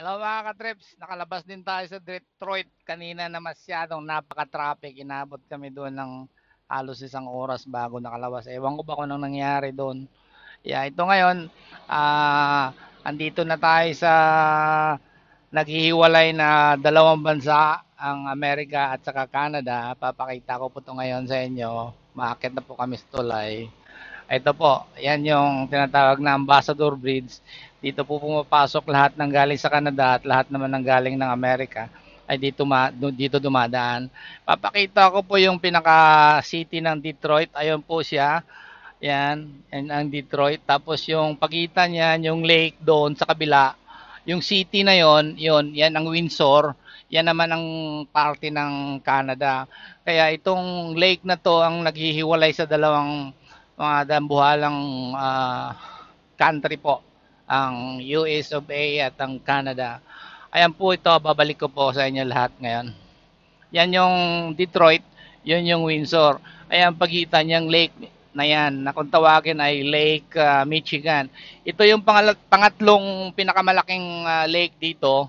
Hello mga ka-trips, nakalabas din tayo sa Detroit kanina na masyadong napaka-traffic. Inabot kami doon ng halos isang oras bago nakalabas. Ewan ko ba kung anong nangyari doon. Yeah, ito ngayon, uh, andito na tayo sa naghihiwalay na dalawang bansa, ang Amerika at saka Canada. Papakita ko po ito ngayon sa inyo. Maakit na po kami sa tulay. Ito po, yan yung tinatawag na ambassador breeds. Dito po pumapasok lahat ng galing sa Canada at lahat naman ng galing ng Amerika ay dito, ma, dito dumadaan. Papakita ko po yung pinaka city ng Detroit. Ayun po siya. Yan, yan ang Detroit. Tapos yung pagitan niyan, yung lake doon sa kabila. Yung city na yon, yon, yan ang Windsor. Yan naman ang party ng Canada. Kaya itong lake na to ang naghihiwalay sa dalawang mga dambuhalang uh, country po, ang US of A at ang Canada. Ayan po ito, babalik ko po sa inyo lahat ngayon. Yan yung Detroit, yun yung Windsor. Ayan, pagkita niyang lake na yan, na kung tawagin ay Lake uh, Michigan. Ito yung pangatlong pinakamalaking uh, lake dito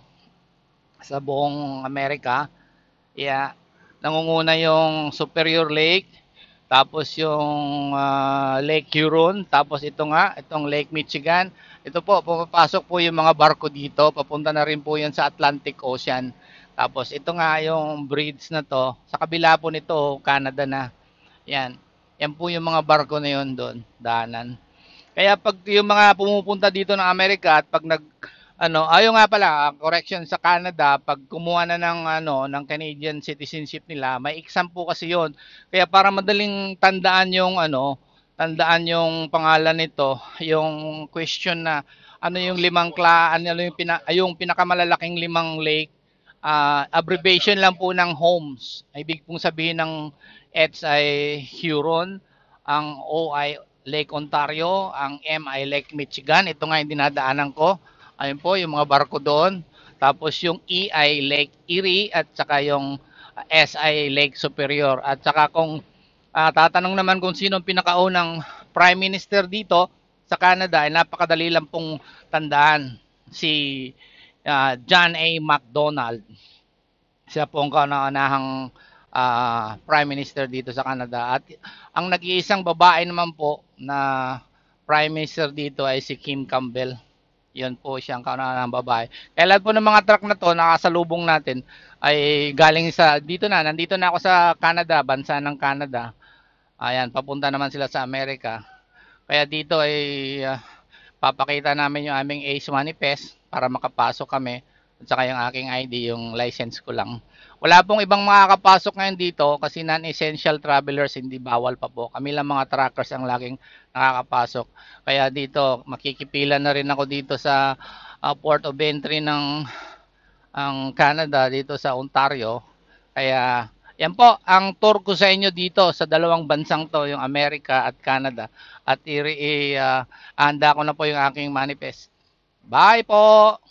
sa buong Amerika. Yeah, nangunguna yung Superior Lake, tapos yung uh, Lake Huron, tapos ito nga, itong Lake Michigan. Ito po, pumapasok po yung mga barko dito, papunta na rin po yan sa Atlantic Ocean. Tapos ito nga yung bridge na to, sa kabila po nito, Canada na. Yan. Yan po yung mga barko na yun doon, daanan. Kaya pag yung mga pumupunta dito ng Amerika at pag nag ano, ayo nga pala, correction sa Canada, pag kumuha na ng ano, ng Canadian citizenship nila, may exam po kasi 'yon. Kaya para madaling tandaan yung ano, tandaan yung pangalan nito, yung question na ano yung limang kla, ano yung pina, yung pinakamalalaking limang lake uh, abbreviation lang po ng homes. Ibig pong sabihin ng ETS ay Huron, ang O ay Lake Ontario, ang M ay Lake Michigan. Ito nga yung dinadaanan ko. Ayun po, yung mga barko doon. Tapos yung E ay Lake Erie at saka yung uh, S ay Lake Superior. At saka kung uh, tatanong naman kung sino ang pinakaunang prime minister dito sa Canada, ay napakadali lang pong tandaan si uh, John A. MacDonald. Siya po ang kauna-unahang uh, prime minister dito sa Canada. At ang nag-iisang babae naman po na prime minister dito ay si Kim Campbell. Yan po siyang kauna ng babae. Kaya lahat po ng mga truck na to nakasalubong natin ay galing sa dito na, nandito na ako sa Canada, bansa ng Canada. Ayan, papunta naman sila sa Amerika. Kaya dito ay uh, papakita namin yung aming ACE manifest para makapasok kami at saka yung aking ID, yung license ko lang. Wala pong ibang makakapasok ngayon dito kasi non-essential travelers hindi bawal pa po. Kami lang mga trackers ang laging nakakapasok. Kaya dito makikipila na rin ako dito sa uh, port of entry ng ang Canada dito sa Ontario. Kaya yan po ang tour ko sa inyo dito sa dalawang bansang to, yung Amerika at Canada. At i-handa ah, uh, ko na po yung aking manifest. Bye po!